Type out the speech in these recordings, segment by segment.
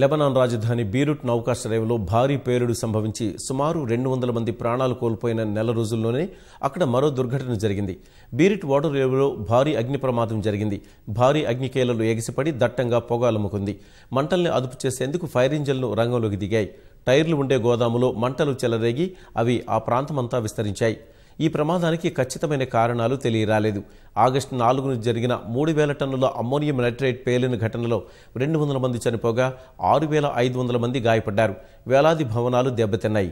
Lebanon రాజధాని Beirut నౌకాశ్రయంలో భారీ పేలుడు సంభవించి సుమారు రెండు వందల మంది ప్రాణాలు కోల్పోయిన నెల రోజుల్లోనే అక్కడ మరో దుర్ఘటన జరిగింది బీరుట్ వాటర్ రేవులో భారీ అగ్ని ప్రమాదం జరిగింది భారీ అగ్నికేలలు ఎగిసిపడి దట్టంగా పొగాలమ్ముకుంది మంటల్ని అదుపు చేసేందుకు ఫైర్ ఇంజన్లు రంగంలోకి దిగాయి టైర్లు ఉండే గోదాములో మంటలు చెలరేగి అవి ఆ ప్రాంతమంతా విస్తరించాయి ఈ ప్రమాదానికి ఖచ్చితమైన కారణాలు తెలియరాలేదు ఆగస్టు నాలుగును జరిగిన మూడు వేల టన్నుల అమ్మోనియం నైట్రేట్ పేలిన ఘటనలో రెండు వందల మంది చనిపోగా ఆరు వేల ఐదు వందల మంది గాయపడ్డారు వేలాది భవనాలు దెబ్బతిన్నాయి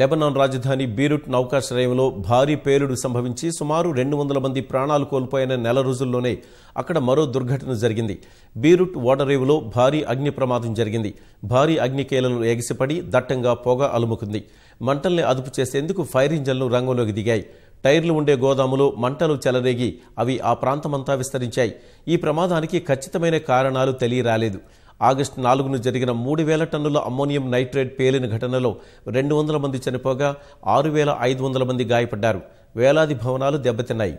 లెబనాన్ రాజధాని బీరుట్ నౌకాశ్రయంలో భారీ పేలుడు సంభవించి సుమారు రెండు వందల మంది ప్రాణాలు కోల్పోయిన నెల రోజుల్లోనే అక్కడ మరో దుర్ఘటన జరిగింది బీరుట్ ఓడరేవులో భారీ అగ్ని ప్రమాదం జరిగింది భారీ అగ్నికేలను ఎగిసిపడి దట్టంగా పొగ అలుముకుంది మంటల్ని అదుపు చేసేందుకు ఫైర్ ఇంజన్లు రంగంలోకి దిగాయి టైర్లు ఉండే గోదాములో మంటలు చెలరేగి అవి ఆ ప్రాంతమంతా విస్తరించాయి ఈ ప్రమాదానికి ఖచ్చితమైన కారణాలు తెలియరాలేదు రాలేదు ఆగస్టు నాలుగును జరిగిన మూడు వేల టన్నుల అమ్మోనియం నైట్రేట్ పేలిన ఘటనలో రెండు వందల మంది చనిపోగా ఆరు వేల ఐదు వందల మంది గాయపడ్డారు వేలాది భవనాలు దెబ్బతిన్నాయి